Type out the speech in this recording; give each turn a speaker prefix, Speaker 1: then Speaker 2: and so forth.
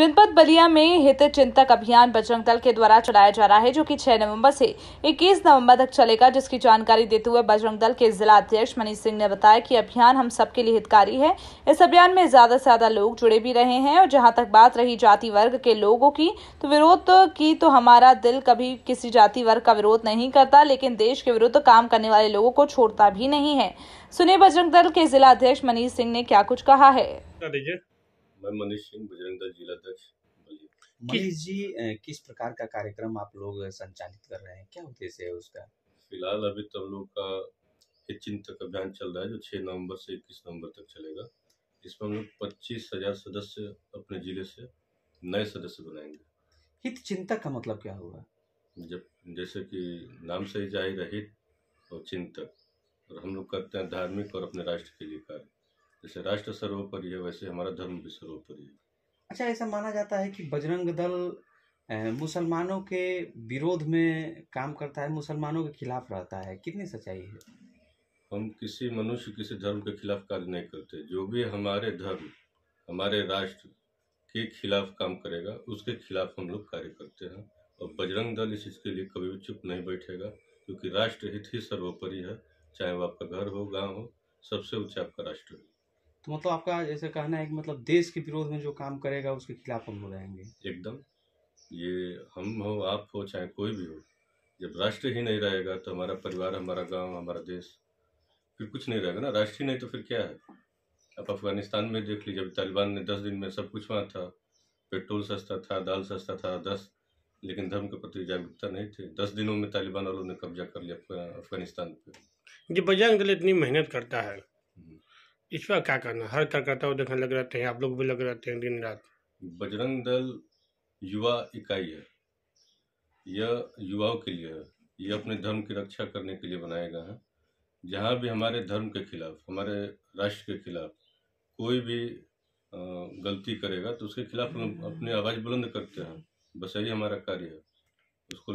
Speaker 1: जनपद बलिया में हित चिंतक अभियान बजरंग दल के द्वारा चलाया जा रहा है जो कि 6 नवंबर से 21 नवंबर तक चलेगा जिसकी जानकारी देते हुए बजरंग दल के जिला अध्यक्ष मनीष सिंह ने बताया कि अभियान हम सबके लिए हितकारी है इस अभियान में ज्यादा से ज्यादा लोग जुड़े भी रहे हैं और जहां तक बात रही जाति वर्ग के लोगों की तो विरोध की तो हमारा दिल कभी किसी जाति वर्ग का विरोध नहीं करता लेकिन देश के विरुद्ध काम करने वाले लोगों को छोड़ता भी नहीं है सुने बजरंग दल के जिला अध्यक्ष मनीष सिंह ने क्या कुछ कहा है
Speaker 2: मैं मनीष सिंह बजरंग दल अध्यक्ष मनीष जी किस प्रकार का कार्यक्रम आप लोग संचालित कर रहे हैं क्या उद्देश्य है उसका फिलहाल अभी तब तो लोग का एक चिंतक अभियान चल रहा है जो छह नवंबर से इक्कीस नवंबर तक चलेगा इसमें हम लोग पच्चीस हजार सदस्य अपने जिले से नए सदस्य बनाएंगे
Speaker 1: हित चिंतक का मतलब क्या हुआ
Speaker 2: जब जैसे कि नाम से ही जाहिर हित और चिंतक और हम लोग करते हैं धार्मिक और अपने राष्ट्र के लिए कार्य जैसे राष्ट्र सर्वोपरि है वैसे हमारा धर्म भी सर्वोपरि है अच्छा ऐसा माना जाता है कि बजरंग दल मुसलमानों के विरोध में काम करता है मुसलमानों के खिलाफ रहता है कितनी सच्चाई है हम किसी मनुष्य किसी धर्म के खिलाफ कार्य नहीं करते जो भी हमारे धर्म हमारे राष्ट्र के खिलाफ काम करेगा उसके खिलाफ हम लोग कार्य करते हैं और बजरंग दल इस चीज़ के लिए कभी भी चुप नहीं बैठेगा क्योंकि राष्ट्रहित ही सर्वोपरि है चाहे वो आपका घर हो गांव हो सबसे ऊंचा आपका राष्ट्र है तो मतलब आपका जैसे कहना है कि मतलब देश के विरोध में जो काम करेगा उसके खिलाफ हम रहेंगे एकदम ये हम हो आप हो चाहे कोई भी हो जब राष्ट्र ही नहीं रहेगा तो हमारा परिवार हमारा गांव हमारा देश फिर कुछ नहीं रहेगा ना राष्ट्र ही नहीं तो फिर क्या है आप अफगानिस्तान में देख लीजिए अभी तालिबान ने दस दिन में सब कुछ वहाँ था पेट्रोल सस्ता था दाल सस्ता था दस लेकिन धर्म के प्रति जागरूकता नहीं थी दस दिनों में तालिबान वालों ने कब्जा कर लिया अफगानिस्तान पर जी बजरंग दल इतनी मेहनत करता है पर क्या करना हर कार्यकर्ता को देखने लग रहते हैं आप लोग भी लग रहते हैं दिन रात बजरंग दल युवा इकाई है यह युवाओं के लिए है यह अपने धर्म की रक्षा करने के लिए बनाया गया है जहाँ भी हमारे धर्म के खिलाफ हमारे राष्ट्र के खिलाफ कोई भी गलती करेगा तो उसके खिलाफ हम अपनी आवाज़ बुलंद करते हैं बस यही हमारा कार्य है उसको